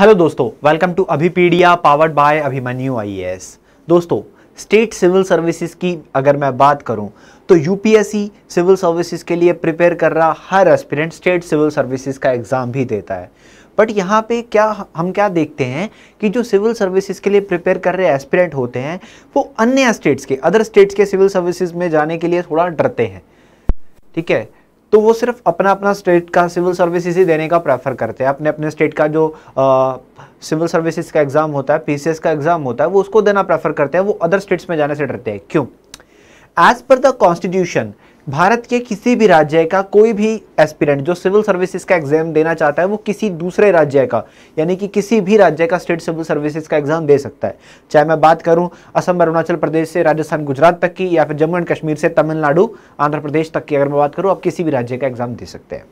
Hello दोस्तों welcome to Abhipedia powered by Abhimanyu IAS दोस्तों state civil services की अगर मैं बात करूं तो यूपीएससी सिविल सर्विसेज के लिए प्रिपेयर कर रहा हर एस्पिरेंट स्टेट सिविल सर्विसेज का एग्ज़ाम भी देता है बट यहाँ पे क्या हम क्या देखते हैं कि जो सिविल सर्विसेज के लिए प्रिपेयर कर रहे एस्पिरेंट होते हैं वो अन्य स्टेट्स के अदर स्टेट्स के सिविल सर्विसेज में जाने के लिए थोड़ा डरते हैं ठीक है तो वो सिर्फ अपना अपना स्टेट का सिविल सर्विसेज ही देने का प्रेफर करते हैं अपने अपने स्टेट का जो सिविल सर्विसेज का एग्ज़ाम होता है पीसीएस का एग्ज़ाम होता है वो उसको देना प्रेफर करते हैं वो अदर स्टेट्स में जाने से डरते हैं क्यों as per the constitution Bharat के किसी भी राज्य का कोई भी एस्पिरेंट जो सिविल सर्विसेज का एग्जाम देना चाहता है वो किसी दूसरे राज्य का यानी कि किसी भी राज्य का स्टेट सिविल सर्विसेज का एग्जाम दे सकता है चाहे मैं बात करूं असम अरुणाचल प्रदेश से राजस्थान गुजरात तक की या फिर जम्मू एंड कश्मीर से तमिलनाडु आंध्र प्रदेश तक की अगर मैं बात करूँ आप किसी भी राज्य का एग्जाम दे सकते हैं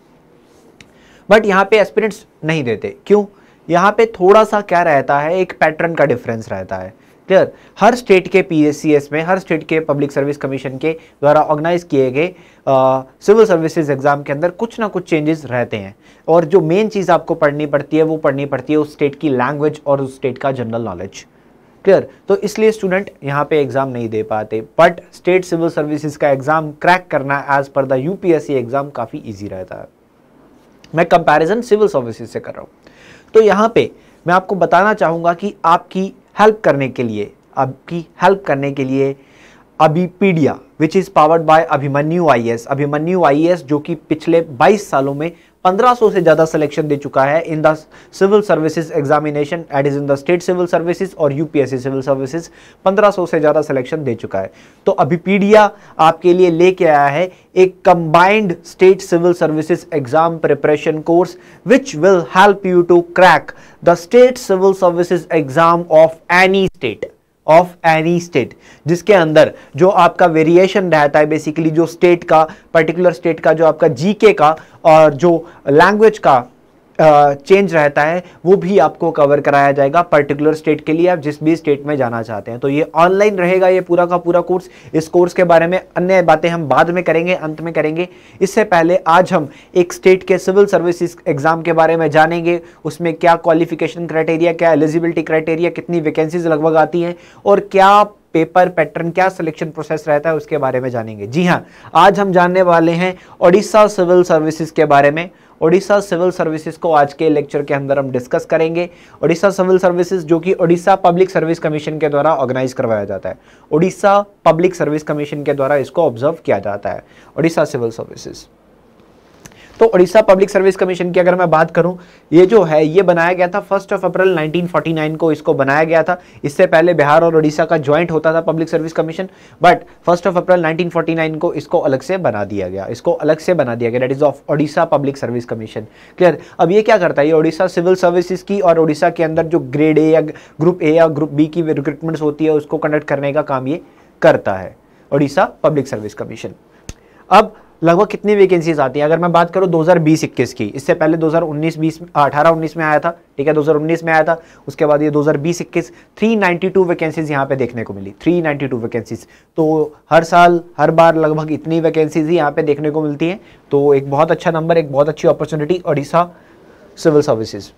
बट यहाँ पे एस्पिरेंट्स नहीं देते क्यों यहाँ पे थोड़ा सा क्या रहता है एक पैटर्न का डिफरेंस रहता है क्लियर हर स्टेट के पीएससीएस में हर स्टेट के पब्लिक सर्विस कमीशन के द्वारा ऑर्गेनाइज किए गए सिविल सर्विसेज एग्जाम के अंदर कुछ ना कुछ चेंजेस रहते हैं और जो मेन चीज़ आपको पढ़नी पड़ती है वो पढ़नी पड़ती है उस स्टेट की लैंग्वेज और उस स्टेट का जनरल नॉलेज क्लियर तो इसलिए स्टूडेंट यहाँ पे एग्जाम नहीं दे पाते बट स्टेट सिविल सर्विसेज का एग्जाम क्रैक करना as per the UPSC exam काफ़ी ईजी रहता है मैं कंपैरिजन सिविल सर्विसेज से कर रहा हूँ तो यहाँ पे मैं आपको बताना चाहूंगा कि आपकी हेल्प करने के लिए आपकी हेल्प करने के लिए Abhipedia which is powered by Abhimanyu IAS Abhimanyu IAS जो कि पिछले 22 सालों में 1500 से ज़्यादा सिलेक्शन दे चुका है in the civil services examination at is in the state civil services और यूपीएससी सिविल सर्विसेज 1500 से ज़्यादा सिलेक्शन दे चुका है तो अभिपीडिया आपके लिए लेके आया है एक combined state civil services exam preparation course which will help you to crack the state civil services exam of any state of any state जिसके अंदर जो आपका वेरिएशन रहता है बेसिकली जो स्टेट का पर्टिकुलर स्टेट का जो आपका जीके का और जो लैंग्वेज का चेंज रहता है वो भी आपको कवर कराया जाएगा पर्टिकुलर स्टेट के लिए आप जिस भी स्टेट में जाना चाहते हैं तो ये ऑनलाइन रहेगा ये पूरा का पूरा कोर्स इस कोर्स के बारे में अन्य बातें हम बाद में करेंगे अंत में करेंगे इससे पहले आज हम एक स्टेट के सिविल सर्विस एग्जाम के बारे में जानेंगे उसमें क्या क्वालिफिकेशन क्राइटेरिया क्या एलिजिबिलिटी क्राइटेरिया कितनी वैकेंसीज लगभग आती हैं और क्या पेपर पैटर्न क्या सिलेक्शन प्रोसेस रहता है उसके बारे में जानेंगे जी हाँ आज हम जानने वाले हैं ओडिशा सिविल सर्विसेज के बारे में ओडिशा सिविल सर्विसेज को आज के लेक्चर के अंदर हम डिस्कस करेंगे ओडिशा सिविल सर्विसेज जो कि ओडिशा पब्लिक सर्विस कमीशन के द्वारा ऑर्गेनाइज करवाया जाता है ओडिशा पब्लिक सर्विस कमीशन के द्वारा इसको ऑब्जर्व किया जाता है ओडिशा सिविल सर्विसेज तो उड़ीसा पब्लिक सर्विस कमीशन की अगर मैं बात करूं ये जो है ये बनाया गया था फर्स्ट ऑफ अप्रैल 1949 को इसको बनाया गया था इससे पहले बिहार और उड़ीसा का ज्वाइंट होता था public service commission but first of April 1949 को इसको अलग से बना दिया गया इसको अलग से बना दिया गया that is of Odisha public service commission clear अब ये क्या करता है ये ओडिशा सिविल सर्विसेज की और ओडिशा के अंदर जो ग्रेड ए या ग्रुप ए या ग्रुप बी की रिक्रूटमेंट्स होती है उसको कंडक्ट करने का काम ये करता है ओडिशा पब्लिक सर्विस कमीशन अब लगभग कितनी वैकेंसीज आती हैं अगर मैं बात करूँ बीस इक्कीस की इससे पहले 2019-20 अठारह उन्नीस में आया था ठीक है 2019 में आया था उसके बाद ये 2020-21 टू वैकेंसीज यहाँ पे देखने को मिली 392 वैकेंसीज तो हर साल हर बार लगभग इतनी वैकेंसीज ही यहाँ पे देखने को मिलती हैं तो एक बहुत अच्छा नंबर एक बहुत अच्छी opportunity Odisha civil services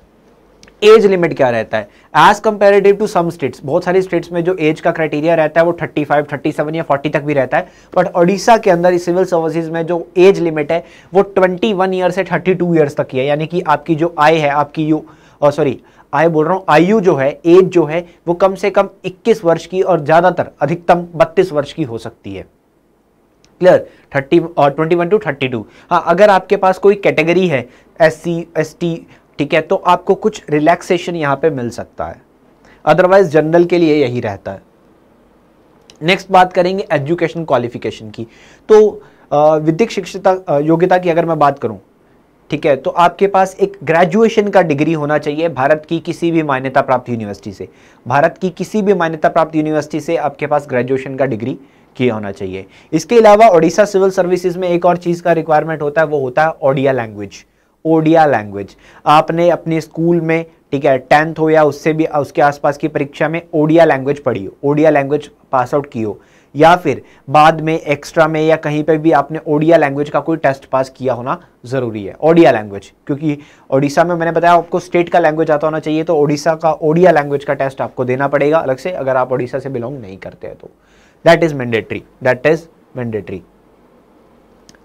age limit क्या रहता है age comparative to some states बहुत सारी स्टेट्स में जो एज का क्राइटेरिया रहता है वो 35, 37 या 40 तक भी रहता है बट ओडिशा के अंदर सिविल सर्विसेज में जो एज लिमिट है वो 21 ईयर से 32 ईयर्स तक की है यानी कि आपकी जो आय है आपकी यू सॉरी आय बोल रहा हूँ आयु जो है एज जो है वो कम से कम इक्कीस वर्ष की और ज़्यादातर अधिकतम बत्तीस वर्ष की हो सकती है क्लियर थर्टी और twenty one to thirty two हाँ अगर आपके पास कोई कैटेगरी है एस सी एस टी ठीक है तो आपको कुछ रिलैक्सेशन यहां पे मिल सकता है अदरवाइज जनरल के लिए यही रहता है नेक्स्ट बात करेंगे एजुकेशन क्वालिफिकेशन की तो विद्यक शिक्षता योग्यता की अगर मैं बात करूं ठीक है तो आपके पास एक ग्रेजुएशन का डिग्री होना चाहिए भारत की किसी भी मान्यता प्राप्त यूनिवर्सिटी से भारत की किसी भी मान्यता प्राप्त यूनिवर्सिटी से आपके पास ग्रेजुएशन का डिग्री किया होना चाहिए इसके अलावा ओडिशा सिविल सर्विसेज में एक और चीज़ का रिक्वायरमेंट होता है वो होता है ओडिया लैंग्वेज ओडिया लैंग्वेज आपने अपने स्कूल में ठीक है टेंथ हो या उससे भी उसके आसपास की परीक्षा में ओडिया लैंग्वेज पढ़ी हो ओडिया लैंग्वेज पास आउट की हो या फिर बाद में एक्स्ट्रा में या कहीं पर भी आपने ओडिया लैंग्वेज का कोई टेस्ट पास किया होना ज़रूरी है ओडिया लैंग्वेज क्योंकि ओडिशा में मैंने बताया आपको स्टेट का लैंग्वेज आता होना चाहिए तो ओडिशा का ओडिया लैंग्वेज का टेस्ट आपको देना पड़ेगा अलग से अगर आप ओडिशा से बिलोंग नहीं करते हैं तो that is mandatory that is mandatory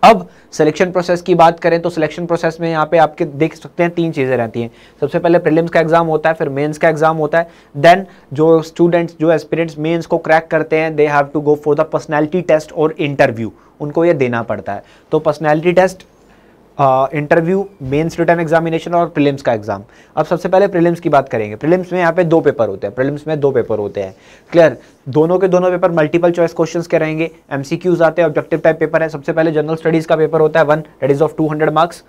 अब सिलेक्शन प्रोसेस की बात करें तो सिलेक्शन प्रोसेस में यहाँ पे आपके देख सकते हैं तीन चीज़ें रहती हैं सबसे पहले प्रिलिम्स का एग्जाम होता है फिर मेंस का एग्जाम होता है देन जो स्टूडेंट्स जो एस्पिरेंट्स मेंस को क्रैक करते हैं they have to go for the personality test और इंटरव्यू उनको ये देना पड़ता है तो personality test interview mains written examination और प्रीलिम्स का एग्जाम अब सबसे पहले प्रीलिम्स की बात करेंगे प्रीलिम्स में यहाँ पे दो पेपर होते हैं प्रीलिम्स में दो पेपर होते हैं क्लियर दोनों के दोनों पेपर मल्टीपल चॉइस क्वेश्चन के रहेंगे एमसीक्यूज आते हैं ऑब्जेक्टिव टाइप पेपर है सबसे पहले जनरल स्टडीज का पेपर होता है one that is of two marks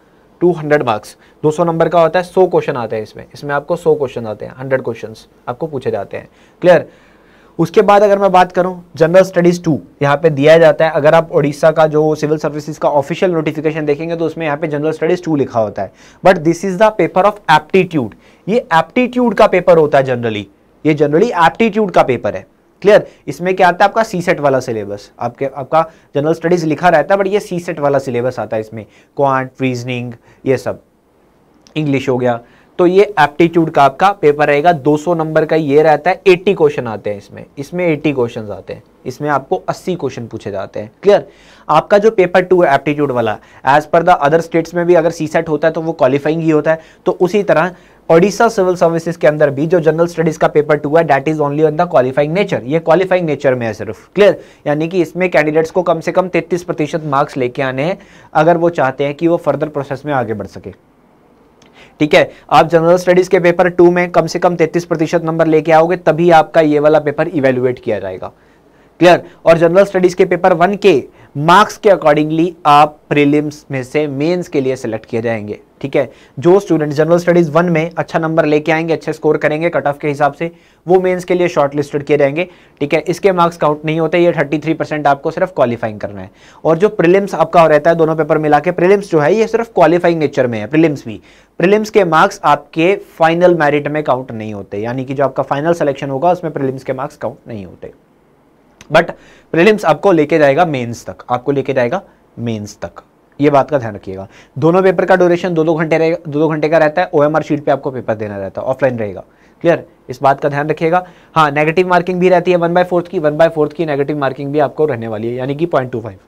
200 marks 200 नंबर का होता है 100 क्वेश्चन आते हैं इसमें इसमें आपको 100 क्वेश्चन आते हैं 100 क्वेश्चंस आपको पूछे जाते हैं क्लियर उसके बाद अगर मैं बात करूं जनरल स्टडीज़ टू यहाँ पे दिया जाता है अगर आप ओडिशा का जो सिविल सर्विसेज का ऑफिशियल नोटिफिकेशन देखेंगे तो उसमें यहाँ पे जनरल स्टडीज़ टू लिखा होता है but this is the paper of aptitude ये एप्टीट्यूड का पेपर होता है जनरली ये जनरली एप्टीट्यूड का पेपर है क्लियर इसमें क्या आता है आपका सी सेट वाला सिलेबस आपके आपका जनरल स्टडीज लिखा रहता है बट ये सी सेट वाला सिलेबस आता है इसमें क्वांट रीजनिंग ये सब इंग्लिश हो गया तो ये एप्टीट्यूड का आपका पेपर रहेगा 200 नंबर का ये रहता है 80 क्वेश्चन आते हैं इसमें इसमें 80 क्वेश्चंस आते हैं इसमें आपको 80 क्वेश्चन पूछे जाते हैं क्लियर आपका जो पेपर टू है एप्टीट्यूड वाला as per the other states में भी अगर सी सेट होता है तो वो क्वालिफाइंग ही होता है तो उसी तरह ओडिशा सिविल सर्विसेज के अंदर भी जो जनरल स्टडीज का पेपर टू है that is only on the qualifying nature ये क्वालिफाइंग नेचर में है सिर्फ क्लियर यानी कि इसमें कैंडिडेट्स को कम से कम 33 प्रतिशत मार्क्स लेके आने हैं अगर वो चाहते हैं कि वो फर्दर प्रोसेस में आगे बढ़ सके ठीक है आप जनरल स्टडीज के पेपर टू में कम से कम तैतीस प्रतिशत नंबर लेके आओगे तभी आपका ये वाला पेपर इवेल्युएट किया जाएगा क्लियर और जनरल स्टडीज के पेपर वन के मार्क्स के अकॉर्डिंगली आप प्रीलिम्स में से मेंस के लिए सेलेक्ट किए जाएंगे ठीक है जो स्टूडेंट जनरल स्टडीज वन में अच्छा नंबर लेके आएंगे अच्छे स्कोर करेंगे कट ऑफ के हिसाब से वो मेंस के लिए शॉर्ट लिस्टेड किए जाएंगे ठीक है इसके मार्क्स काउंट नहीं होते ये 33 परसेंट आपको सिर्फ क्वालिफाइंग करना है और जो प्रिलिम्स आपका हो रहता है दोनों पेपर मिला के प्रिलिम्स जो है ये सिर्फ क्वालिफाइंग नेचर में है प्रिलिम्स भी प्रिलिम्स के मार्क्स आपके फाइनल मेरिट में काउंट नहीं होते यानी कि जो आपका फाइनल सिलेक्शन होगा उसमें प्रिलिम्स के मार्क्स काउंट नहीं होते बट प्रिलिम्स आपको लेके जाएगा मेन्स तक आपको लेके जाएगा मेन्स तक ये बात का ध्यान रखिएगा दोनों पेपर का ड्यूरेशन दो दो घंटे रहेगा दो दो घंटे का रहता है ओ शीट पे आपको पेपर देना रहता है ऑफलाइन रहेगा क्लियर इस बात का ध्यान रखिएगा हाँ नेगेटिव मार्किंग भी रहती है वन बाय फोर्थ की वन बाय फोर्थ की नेगेटिव मार्किंग भी आपको रहने वाली है यानी कि पॉइंट टू फाइव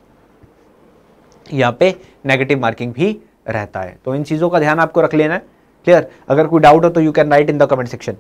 यहाँ पे नेगेटिव मार्किंग भी रहता है तो इन चीज़ों का ध्यान आपको रख लेना है क्लियर अगर कोई डाउट हो तो you can write in the comment section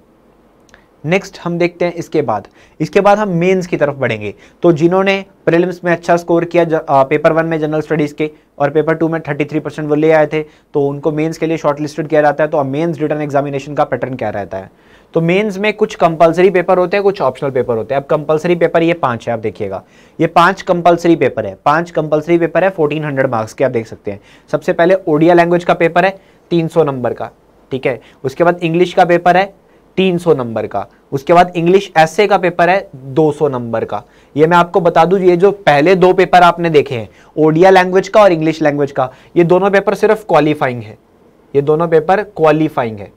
next हम देखते हैं इसके बाद इसके बाद हम मेंस की तरफ बढ़ेंगे तो जिन्होंने प्रीलिम्स में अच्छा स्कोर किया आ, पेपर वन में जनरल स्टडीज़ के और पेपर टू में 33 परसेंट वो ले आए थे तो उनको मेंस के लिए शॉर्टलिस्टेड किया जाता है तो अब मेंस रिटर्न एग्जामिनेशन का पैटर्न क्या रहता है तो मेन्स में कुछ कंपलसरी पेपर होते हैं कुछ ऑप्शनल पेपर होते हैं अब कंपलसरी पेपर ये पांच है आप देखिएगा ये पांच कंपलसरी पेपर है पांच कंपलसरी पेपर है फोर्टीन मार्क्स के आप देख सकते हैं सबसे पहले ओडिया लैंग्वेज का पेपर है तीन नंबर का ठीक है उसके बाद इंग्लिश का पेपर है 300 नंबर का उसके बाद इंग्लिश एसए का पेपर है 200 नंबर का ये मैं आपको बता दूं ये जो पहले दो पेपर आपने देखे हैं ओडिया लैंग्वेज का और इंग्लिश लैंग्वेज का ये दोनों पेपर सिर्फ क्वालिफाइंग है ये दोनों पेपर क्वालिफाइंग है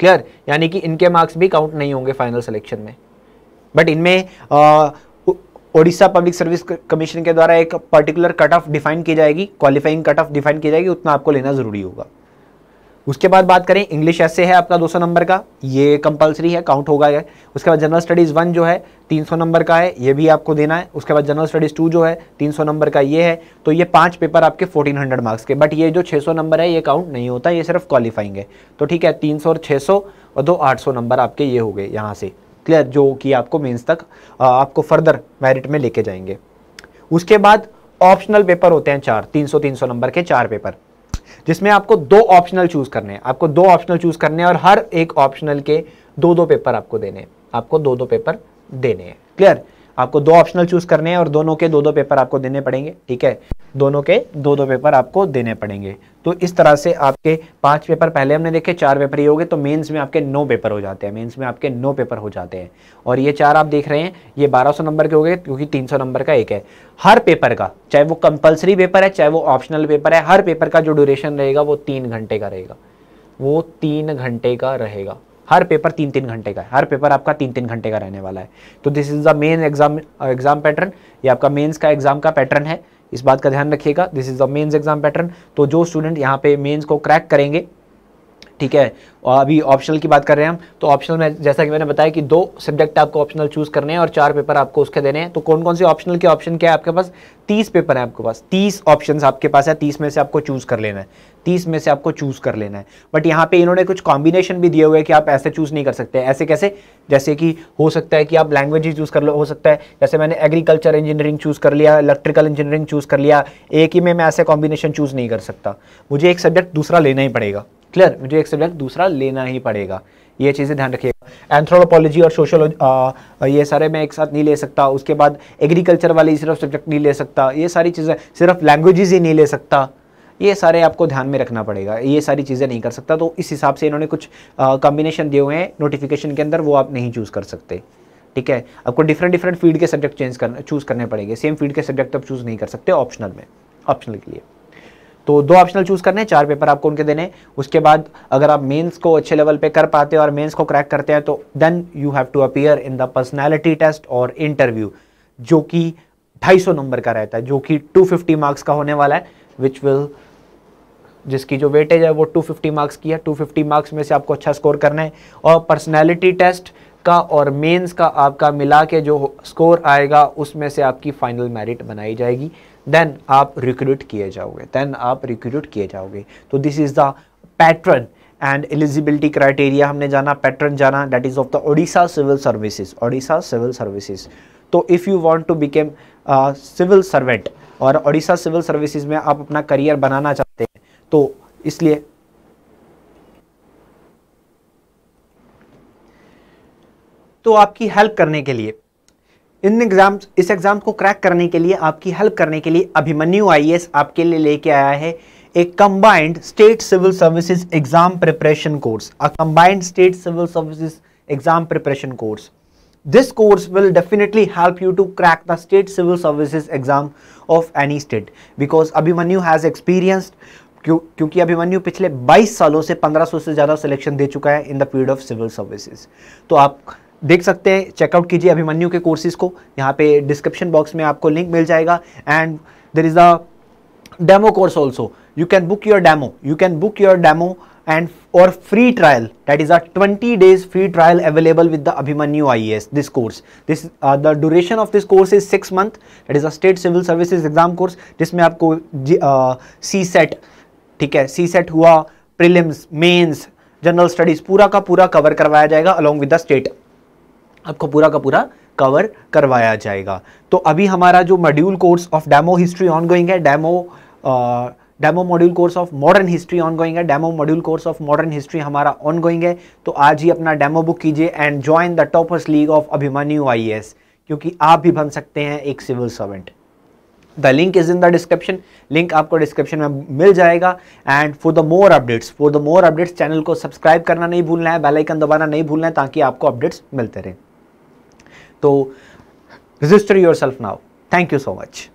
क्लियर यानी कि इनके मार्क्स भी काउंट नहीं होंगे फाइनल सिलेक्शन में बट इनमें ओडिशा पब्लिक सर्विस कमीशन के द्वारा एक पर्टिकुलर कट ऑफ डिफाइन की जाएगी क्वालिफाइंग कट ऑफ डिफाइन की जाएगी उतना आपको लेना जरूरी होगा उसके बाद बात करें इंग्लिश ऐसे है आपका 200 नंबर का ये कंपलसरी है काउंट होगा यह उसके बाद जनरल स्टडीज़ वन जो है 300 नंबर का है ये भी आपको देना है उसके बाद जनरल स्टडीज़ टू जो है 300 नंबर का ये है तो ये पांच पेपर आपके 1400 मार्क्स के बट ये जो 600 नंबर है ये काउंट नहीं होता ये सिर्फ क्वालिफाइंग है तो ठीक है तीन और छः और दो आठ नंबर आपके ये हो गए यहाँ से क्लियर जो कि आपको मेन्स तक आपको फर्दर मेरिट में लेके जाएंगे उसके बाद ऑप्शनल पेपर होते हैं चार तीन सौ नंबर के चार पेपर जिसमें आपको दो ऑप्शनल चूज करने हैं आपको दो ऑप्शनल चूज करने हैं और हर एक ऑप्शनल के दो दो पेपर आपको देने हैं आपको दो दो पेपर देने हैं क्लियर आपको दो ऑप्शनल चूज करने हैं और दोनों के दो दो पेपर आपको देने पड़ेंगे ठीक है दोनों के दो दो पेपर आपको देने पड़ेंगे तो इस तरह से आपके पांच पेपर पहले हमने देखे चार पेपर ही हो गए तो मेंस में आपके नौ पेपर हो जाते हैं मेंस में आपके नौ पेपर हो जाते हैं और ये चार आप देख रहे हैं ये 1200 नंबर के हो गए क्योंकि 300 नंबर का एक है हर पेपर का चाहे वो कंपलसरी पेपर है चाहे वो ऑप्शनल पेपर है हर पेपर का जो ड्यूरेशन रहेगा वो तीन घंटे का रहेगा वो तीन घंटे का रहेगा हर पेपर तीन तीन घंटे का है हर पेपर आपका तीन तीन घंटे का रहने वाला है तो this is the main exam exam pattern ये आपका मेन्स का एग्जाम का पैटर्न है इस बात का ध्यान रखिएगा this is the mains exam pattern तो जो स्टूडेंट यहाँ पे मेन्स को क्रैक करेंगे ठीक है और अभी ऑप्शनल की बात कर रहे हैं हम तो ऑप्शनल में जैसा कि मैंने बताया कि दो सब्जेक्ट आपको ऑप्शनल चूज़ करने हैं और चार पेपर आपको उसके देने हैं तो कौन कौन से ऑप्शनल के ऑप्शन क्या है आपके पास तीस पेपर हैं आपके पास तीस ऑप्शन आपके पास है तीस में से आपको चूज़ कर लेना है तीस में से आपको चूज़ कर लेना है बट यहाँ पे इन्होंने कुछ कॉम्बिनेशन भी दिए हुए कि आप ऐसे चूज़ नहीं कर सकते ऐसे कैसे जैसे कि हो सकता है कि आप लैंग्वेज ही चूज़ कर लो हो सकता है जैसे मैंने एग्रीकल्चर इंजीनियरिंग चूज़ कर लिया इलेक्ट्रिकल इंजीनियरिंग चूज़ कर लिया एक ही में मैं ऐसे कॉम्बिनेशन चूज़ नहीं कर सकता मुझे एक सब्जेक्ट दूसरा लेना ही पड़ेगा क्लियर मुझे एक सब्जेक्ट दूसरा लेना ही पड़ेगा ये चीज़ें ध्यान रखिएगा एंथ्रोपोलॉजी और सोशोलॉजी ये सारे मैं एक साथ नहीं ले सकता उसके बाद एग्रीकल्चर वाले सिर्फ सब्जेक्ट नहीं ले सकता ये सारी चीज़ें सिर्फ लैंग्वेजेज ही नहीं ले सकता ये सारे आपको ध्यान में रखना पड़ेगा ये सारी चीज़ें नहीं कर सकता तो इस हिसाब से इन्होंने कुछ कॉम्बिनेशन दिए हुए हैं नोटिफिकेशन के अंदर वो आप नहीं चूज़ कर सकते ठीक है आपको डिफरेंट डिफरेंट फील्ड के सब्जेक्ट चेंज करना चूज़ करने पड़ेंगे सेम फील्ड के सब्जेक्ट आप चूज़ नहीं कर सकते ऑप्शनल में ऑप्शनल के लिए तो दो ऑप्शनल चूज करने चार पेपर आपको उनके देने उसके बाद अगर आप मेंस को अच्छे लेवल पे कर पाते हो और मेंस को क्रैक करते हैं तो then you have to appear in the personality test और इंटरव्यू जो कि 250 नंबर का रहता है जो कि 250 मार्क्स का होने वाला है विच विल जिसकी जो वेटेज है वो 250 मार्क्स की है 250 मार्क्स में से आपको अच्छा स्कोर करना है और पर्सनैलिटी टेस्ट का और मेंस का आपका मिला के जो स्कोर आएगा उसमें से आपकी फाइनल मेरिट बनाई जाएगी देन आप रिक्रूट किए जाओगे देन आप रिक्रूट किए जाओगे तो this is the pattern and eligibility criteria हमने जाना पैटर्न जाना that is of the Odisha civil services Odisha civil services तो if you want to became civil servant और ओडिशा सिविल सर्विसेज में आप अपना करियर बनाना चाहते हैं तो इसलिए तो आपकी हेल्प करने के लिए इन एग्जाम्स इस एग्ज़ाम को क्रैक करने के लिए आपकी हेल्प करने के लिए अभिमन्यु आई e आपके लिए लेके आया है एक combined state civil services exam preparation course a combined state civil services exam preparation course this course will definitely help you to crack the state civil services exam of any state because abhimanyu has experienced क्यों क्योंकि अभिमन्यु पिछले 22 सालों से 1500 से ज़्यादा selection दे चुका है in the period of civil services तो आप देख सकते हैं चेकआउट कीजिए अभिमन्यु के कोर्सेज को यहाँ पे डिस्क्रिप्शन बॉक्स में आपको लिंक मिल जाएगा and there is a demo course also you can book your demo you can book your demo and और free trial that is a twenty days free trial available with the Abhimanyu I S this course this the duration of this course is six month that is a state civil service exam course जिसमें आपको CSAT uh, ठीक है CSAT हुआ prelims mains general studies पूरा का पूरा cover करवाया जाएगा अलॉन्ग विद द स्टेट आपको पूरा का पूरा कवर करवाया जाएगा तो अभी हमारा जो module course of demo history ongoing है demo demo module course of modern history ongoing है demo module course of modern history हमारा ऑनगोइंग है तो आज ही अपना डेमो बुक कीजिए and join the toppers league of Abhimanyu I क्योंकि आप भी बन सकते हैं एक civil servant the link is in the description link आपको डिस्क्रिप्शन में मिल जाएगा and for the more updates for the more updates channel को सब्सक्राइब करना नहीं भूलना है बेलाइकन दबाना नहीं भूलना है ताकि आपको अपडेट्स मिलते रहें So register yourself now. Thank you so much.